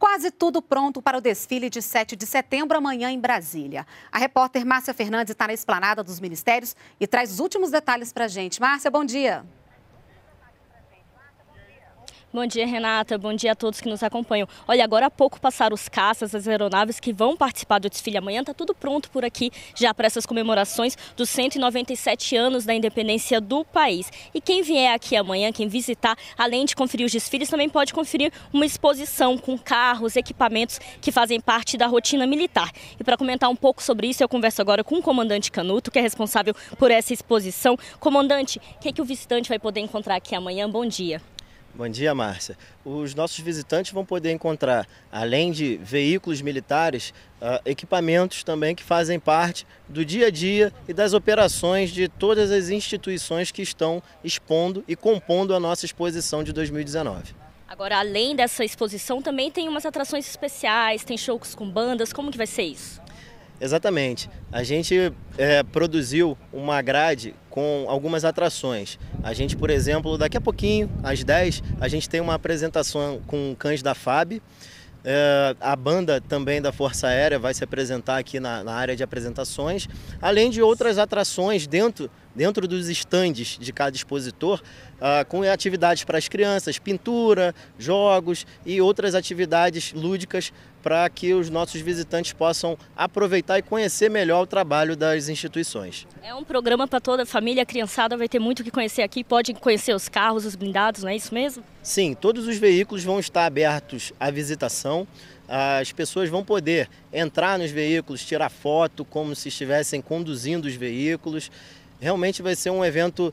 Quase tudo pronto para o desfile de 7 de setembro, amanhã em Brasília. A repórter Márcia Fernandes está na esplanada dos ministérios e traz os últimos detalhes para a gente. Márcia, bom dia. Bom dia, Renata. Bom dia a todos que nos acompanham. Olha, agora há pouco passaram os caças, as aeronaves que vão participar do desfile amanhã. Está tudo pronto por aqui já para essas comemorações dos 197 anos da independência do país. E quem vier aqui amanhã, quem visitar, além de conferir os desfiles, também pode conferir uma exposição com carros, equipamentos que fazem parte da rotina militar. E para comentar um pouco sobre isso, eu converso agora com o comandante Canuto, que é responsável por essa exposição. Comandante, o que, é que o visitante vai poder encontrar aqui amanhã? Bom dia. Bom dia, Márcia. Os nossos visitantes vão poder encontrar, além de veículos militares, ah, equipamentos também que fazem parte do dia a dia e das operações de todas as instituições que estão expondo e compondo a nossa exposição de 2019. Agora, além dessa exposição, também tem umas atrações especiais, tem shows com bandas, como que vai ser isso? Exatamente. A gente é, produziu uma grade com algumas atrações. A gente, por exemplo, daqui a pouquinho, às 10, a gente tem uma apresentação com cães da FAB. É, a banda também da Força Aérea vai se apresentar aqui na, na área de apresentações, além de outras atrações dentro dentro dos estandes de cada expositor uh, com atividades para as crianças, pintura, jogos e outras atividades lúdicas para que os nossos visitantes possam aproveitar e conhecer melhor o trabalho das instituições. É um programa para toda a família, a criançada vai ter muito o que conhecer aqui, pode conhecer os carros, os blindados, não é isso mesmo? Sim, todos os veículos vão estar abertos à visitação, ah, as pessoas vão poder entrar nos veículos, tirar foto como se estivessem conduzindo os veículos, Realmente vai ser um evento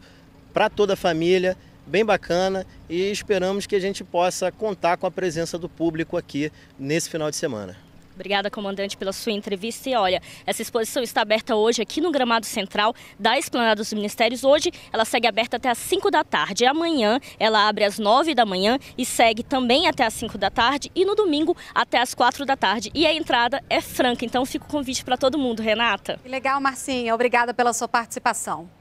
para toda a família, bem bacana e esperamos que a gente possa contar com a presença do público aqui nesse final de semana. Obrigada, comandante, pela sua entrevista. E olha, essa exposição está aberta hoje aqui no Gramado Central da Esplanada dos Ministérios. Hoje ela segue aberta até às 5 da tarde. Amanhã ela abre às 9 da manhã e segue também até às 5 da tarde. E no domingo até às 4 da tarde. E a entrada é franca, então fica o convite para todo mundo, Renata. Que legal, Marcinha. Obrigada pela sua participação.